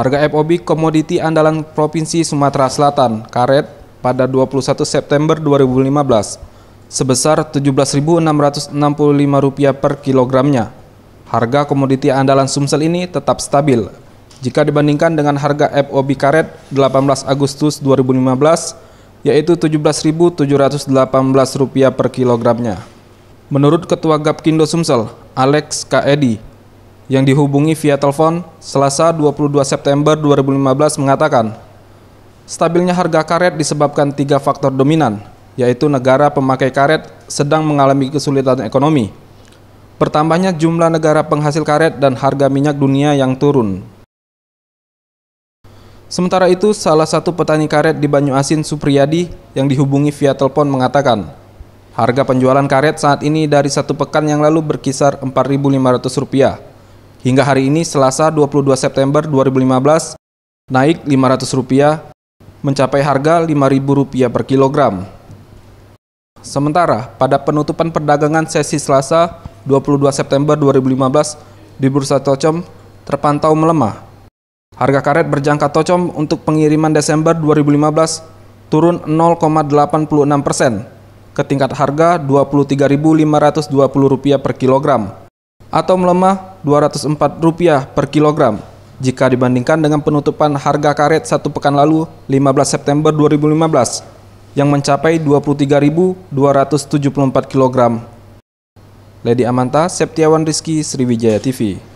Harga FOB komoditi andalan Provinsi Sumatera Selatan, karet, pada 21 September 2015 sebesar Rp17.665 per kilogramnya. Harga komoditi andalan Sumsel ini tetap stabil. Jika dibandingkan dengan harga FOB karet 18 Agustus 2015, yaitu Rp17.718 per kilogramnya. Menurut Ketua Gapkindo Sumsel, Alex K. Edi yang dihubungi via telepon Selasa 22 September 2015 mengatakan, stabilnya harga karet disebabkan tiga faktor dominan, yaitu negara pemakai karet sedang mengalami kesulitan ekonomi, bertambahnya jumlah negara penghasil karet dan harga minyak dunia yang turun. Sementara itu, salah satu petani karet di Banyu Asin Supriyadi yang dihubungi via telepon mengatakan, harga penjualan karet saat ini dari satu pekan yang lalu berkisar Rp4.500 hingga hari ini Selasa 22 September 2015 naik Rp500 mencapai harga Rp5.000 per kilogram. Sementara pada penutupan perdagangan sesi Selasa 22 September 2015 di Bursa Tocom terpantau melemah. Harga karet berjangka Tocom untuk pengiriman Desember 2015 turun 0,86 persen ke tingkat harga Rp23.520 per kilogram atau melemah Rp204 per kilogram jika dibandingkan dengan penutupan harga karet satu pekan lalu 15 September 2015 yang mencapai 23.274 kilogram. Lady Amanta, Septiawan Rizky, Sriwijaya TV.